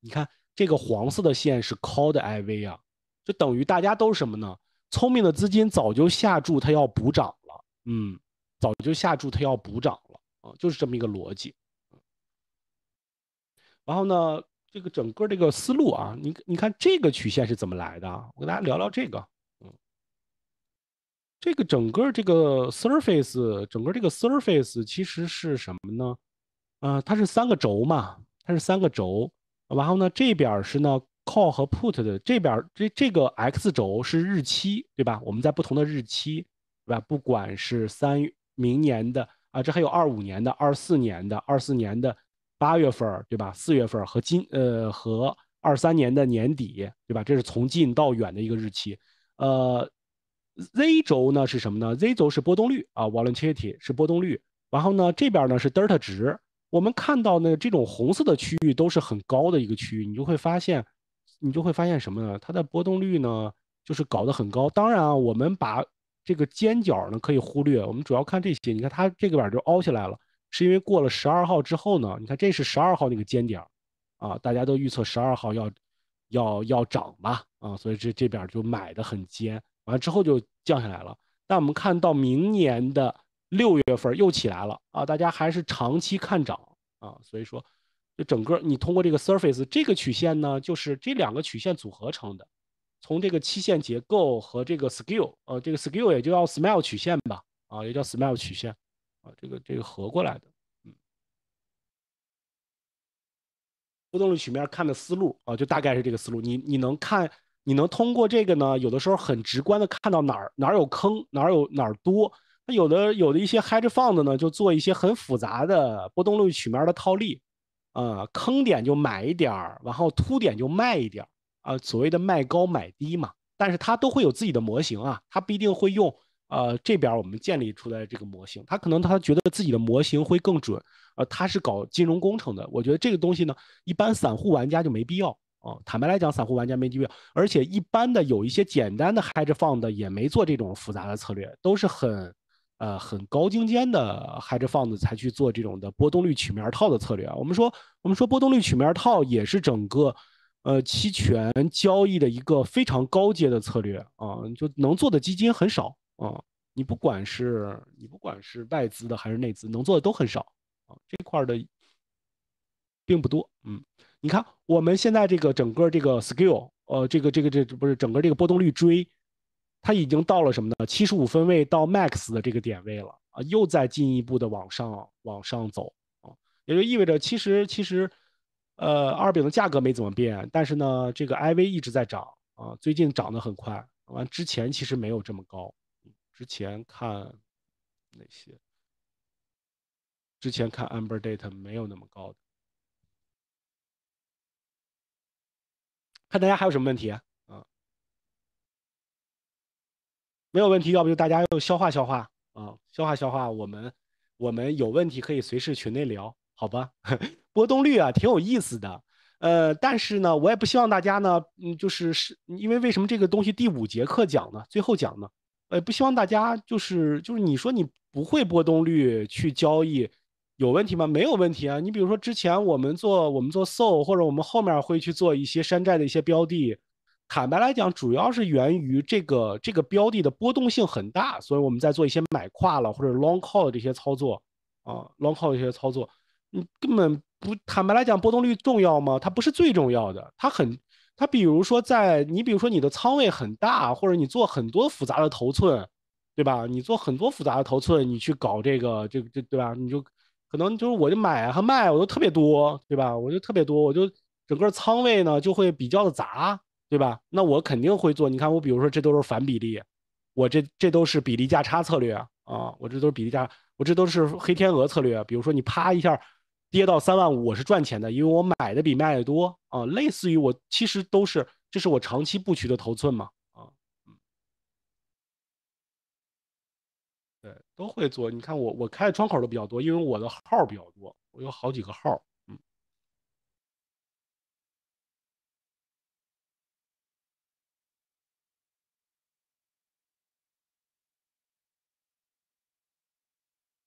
你看这个黄色的线是 call 的 I V 啊，就等于大家都什么呢？聪明的资金早就下注，它要补涨了，嗯，早就下注，它要补涨了啊，就是这么一个逻辑。然后呢，这个整个这个思路啊，你你看这个曲线是怎么来的？我跟大家聊聊这个。这个整个这个 surface 整个这个 surface 其实是什么呢？啊，它是三个轴嘛，它是三个轴。然后呢，这边是呢 call 和 put 的这边，这这个 x 轴是日期，对吧？我们在不同的日期，对吧？不管是三明年的啊，这还有二五年的、二四年的、二四年的八月份，对吧？四月份和今呃和二三年的年底，对吧？这是从近到远的一个日期，呃。Z 轴呢是什么呢？Z 轴是波动率啊，Volatility 是波动率。然后呢，这边呢是 Delta 值。我们看到呢，这种红色的区域都是很高的一个区域，你就会发现，你就会发现什么呢？它的波动率呢，就是搞得很高。当然啊，我们把这个尖角呢可以忽略，我们主要看这些。你看它这个板就凹下来了，是因为过了十二号之后呢，你看这是十二号那个尖点啊，大家都预测十二号要，要要涨嘛，啊，所以这这边就买的很尖。完了之后就降下来了，但我们看到明年的六月份又起来了啊！大家还是长期看涨啊，所以说，就整个你通过这个 surface 这个曲线呢，就是这两个曲线组合成的，从这个期限结构和这个 skill 呃，这个 skill 也叫 smile 曲线吧啊，也叫 smile 曲线啊，这个这个合过来的，嗯，波动率曲面看的思路啊，就大概是这个思路，你你能看。你能通过这个呢，有的时候很直观的看到哪儿哪儿有坑，哪儿有哪儿多。那有的有的一些 hedge fund 呢，就做一些很复杂的波动率曲面的套利，呃，坑点就买一点儿，然后凸点就卖一点儿，啊，所谓的卖高买低嘛。但是它都会有自己的模型啊，它不一定会用呃这边我们建立出来的这个模型，它可能它觉得自己的模型会更准，啊，它是搞金融工程的，我觉得这个东西呢，一般散户玩家就没必要。哦，坦白来讲，散户玩家没机会，而且一般的有一些简单的 high 着 n 的也没做这种复杂的策略，都是很呃很高精尖的 high 着 n 的才去做这种的波动率曲面套的策略啊。我们说，我们说波动率曲面套也是整个呃期权交易的一个非常高阶的策略啊，就能做的基金很少啊。你不管是你不管是外资的还是内资，能做的都很少啊，这块的并不多，嗯。你看，我们现在这个整个这个 skill，呃，这个这个这不是整个这个波动率追，它已经到了什么呢？七十五分位到 max 的这个点位了啊，又在进一步的往上往上走啊，也就意味着其实其实，呃，二饼的价格没怎么变，但是呢，这个 IV 一直在涨啊，最近涨得很快，完之前其实没有这么高，之前看那些，之前看 amber data 没有那么高的。看大家还有什么问题啊？没有问题，要不就大家就消化消化啊，消化消化。我们我们有问题可以随时群内聊，好吧？波动率啊，挺有意思的。呃，但是呢，我也不希望大家呢，嗯，就是是因为为什么这个东西第五节课讲呢？最后讲呢？呃，不希望大家就是就是你说你不会波动率去交易。有问题吗？没有问题啊。你比如说，之前我们做我们做 so，或者我们后面会去做一些山寨的一些标的。坦白来讲，主要是源于这个这个标的的波动性很大，所以我们在做一些买跨了或者 long call 的这些操作啊，long call 这些操作，你根本不坦白来讲，波动率重要吗？它不是最重要的，它很它比如说在你比如说你的仓位很大，或者你做很多复杂的头寸，对吧？你做很多复杂的头寸，你去搞这个这个这对吧？你就可能就是我就买和卖，我都特别多，对吧？我就特别多，我就整个仓位呢就会比较的杂，对吧？那我肯定会做。你看，我比如说这都是反比例，我这这都是比例价差策略啊，我这都是比例价，我这都是黑天鹅策略。比如说你啪一下跌到三万五，我是赚钱的，因为我买的比卖的多啊。类似于我其实都是，这是我长期布局的头寸嘛。都会做，你看我我开的窗口都比较多，因为我的号比较多，我有好几个号，嗯。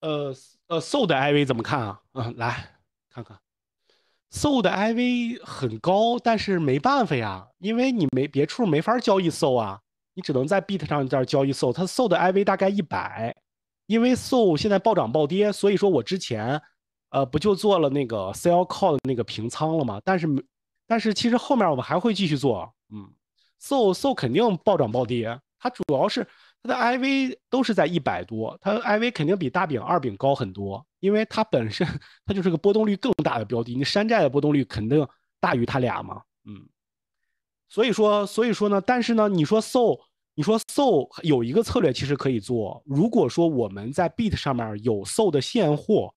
呃呃，SO 的 IV 怎么看啊？嗯，来看看，SO 的 IV 很高，但是没办法呀，因为你没别处没法交易 SO 啊，你只能在 BIT 上这这交易 SO，它 SO 的 IV 大概一百。因为 SO 现在暴涨暴跌，所以说我之前，呃，不就做了那个 Sell Call 的那个平仓了吗？但是没，但是其实后面我们还会继续做，嗯。SO SO 肯定暴涨暴跌，它主要是它的 IV 都是在一百多，它 IV 肯定比大饼二饼高很多，因为它本身它就是个波动率更大的标的，你山寨的波动率肯定大于它俩嘛，嗯。所以说所以说呢，但是呢，你说 SO。你说 SO 有一个策略其实可以做，如果说我们在 BIT 上面有 SO 的现货，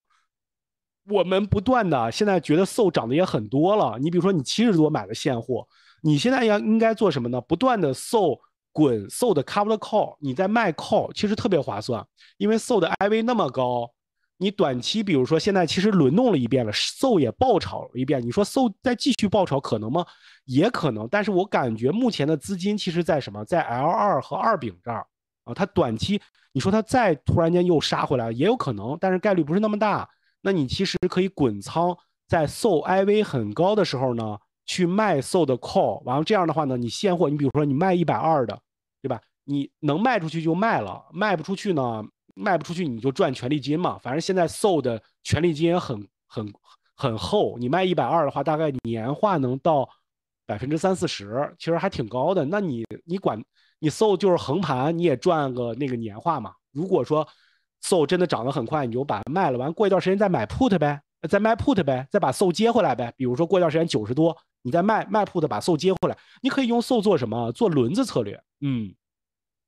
我们不断的现在觉得 SO 涨的也很多了，你比如说你七十多买的现货，你现在要应该做什么呢？不断的 SO 滚 SO 的 c o v e r call，你在卖 call 其实特别划算，因为 SO 的 IV 那么高。你短期比如说现在其实轮动了一遍了，SO 也爆炒了一遍，你说 SO 再继续爆炒可能吗？也可能，但是我感觉目前的资金其实在什么，在 L 二和二丙这儿啊，它短期你说它再突然间又杀回来也有可能，但是概率不是那么大。那你其实可以滚仓，在 SOIV 很高的时候呢，去卖 SO 的 CALL，完了这样的话呢，你现货，你比如说你卖一百二的，对吧？你能卖出去就卖了，卖不出去呢？卖不出去你就赚权利金嘛，反正现在 SO 的权利金很很很厚，你卖一百二的话，大概年化能到百分之三四十，其实还挺高的。那你你管你 SO 就是横盘你也赚个那个年化嘛。如果说 SO 真的涨得很快，你就把它卖了，完过一段时间再买 put 呗，再卖 put 呗，再把 SO 接回来呗。比如说过一段时间九十多，你再卖卖 put 把 SO 接回来，你可以用 SO 做什么？做轮子策略。嗯，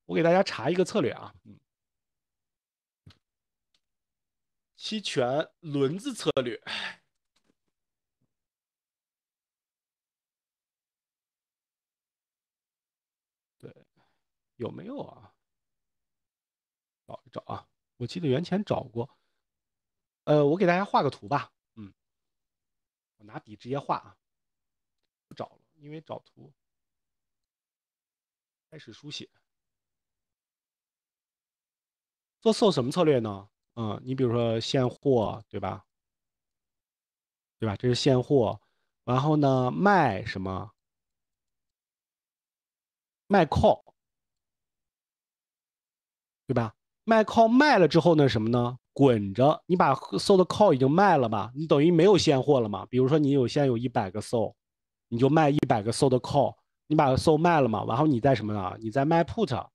我给大家查一个策略啊。期权轮子策略，对，有没有啊？找一找啊！我记得原先找过。呃，我给大家画个图吧。嗯，我拿笔直接画啊。不找了，因为找图。开始书写。做 so 什么策略呢？嗯，你比如说现货，对吧？对吧？这是现货。然后呢，卖什么？卖 call，对吧？卖 call 卖了之后呢，什么呢？滚着，你把 sold call 已经卖了吧？你等于没有现货了嘛？比如说你有现在有一百个 sold，你就卖一百个 sold call，你把 sold 卖了嘛？然后你再什么呢？你在卖 put。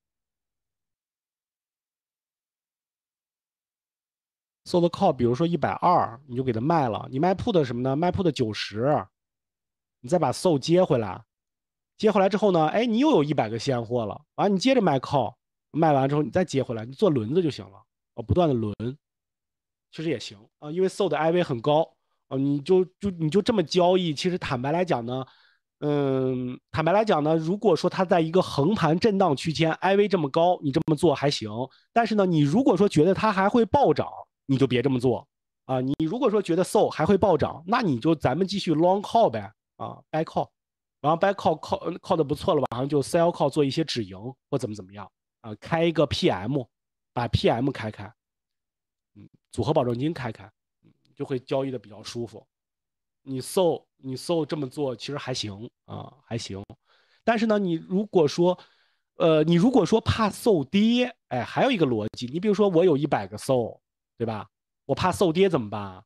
sold call，比如说一百二，你就给它卖了。你卖 put 的什么呢？卖 put 的九十，你再把 sold 接回来，接回来之后呢，哎，你又有一百个现货了。完了，你接着卖 call，卖完之后你再接回来，你做轮子就行了。哦，不断的轮，其实也行啊。因为 sold iv 很高啊，你就就你就这么交易。其实坦白来讲呢，嗯，坦白来讲呢，如果说它在一个横盘震荡区间，iv 这么高，你这么做还行。但是呢，你如果说觉得它还会暴涨，你就别这么做，啊，你如果说觉得 s o l 还会暴涨，那你就咱们继续 long call 呗，啊，buy call，然后 buy call call call 的不错了，然后就 sell call 做一些止盈或怎么怎么样，啊，开一个 PM，把 PM 开开，嗯，组合保证金开开，就会交易的比较舒服。你 s o l 你 s o l 这么做其实还行啊，还行，但是呢，你如果说，呃，你如果说怕 s o l 跌，哎，还有一个逻辑，你比如说我有一百个 s o l 对吧？我怕受跌怎么办啊？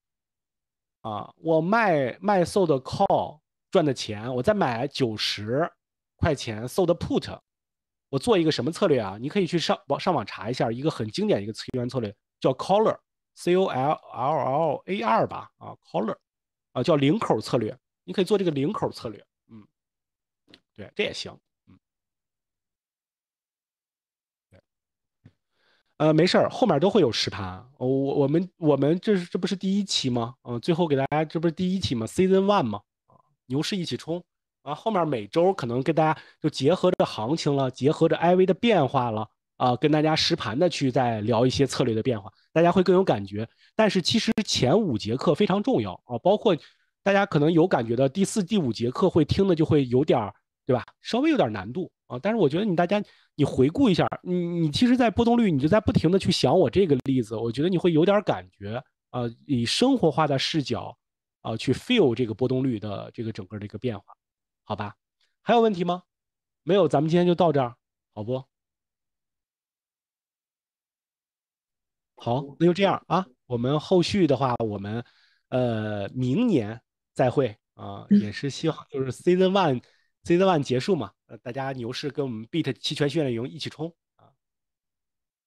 啊，我卖卖售的 call 赚的钱，我再买九十块钱受的 put，我做一个什么策略啊？你可以去上网上网查一下，一个很经典的一个期权策略叫 c o l l r c o l l a r 吧啊 c o l l r 啊叫领口策略，你可以做这个领口策略，嗯，对，这也行。呃，没事儿，后面都会有实盘。我、我、们、我们这是这不是第一期吗？嗯，最后给大家这不是第一期吗？Season One 吗？牛市一起冲。啊，后面每周可能跟大家就结合着行情了，结合着 IV 的变化了，啊，跟大家实盘的去再聊一些策略的变化，大家会更有感觉。但是其实前五节课非常重要啊，包括大家可能有感觉到第四、第五节课会听的就会有点儿，对吧？稍微有点难度。啊，但是我觉得你大家，你回顾一下，你你其实，在波动率，你就在不停的去想我这个例子，我觉得你会有点感觉，呃，以生活化的视角，呃，去 feel 这个波动率的这个整个的一个变化，好吧？还有问题吗？没有，咱们今天就到这儿，好不？好，那就这样啊，我们后续的话，我们呃明年再会啊，也是希望就是 Season One，Season One 结束嘛。大家牛市跟我们 beat 期权训练营一起冲啊！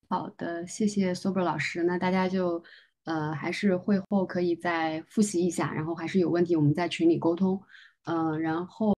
好的，谢谢 sober 老师。那大家就呃还是会后可以再复习一下，然后还是有问题我们在群里沟通。嗯，然后。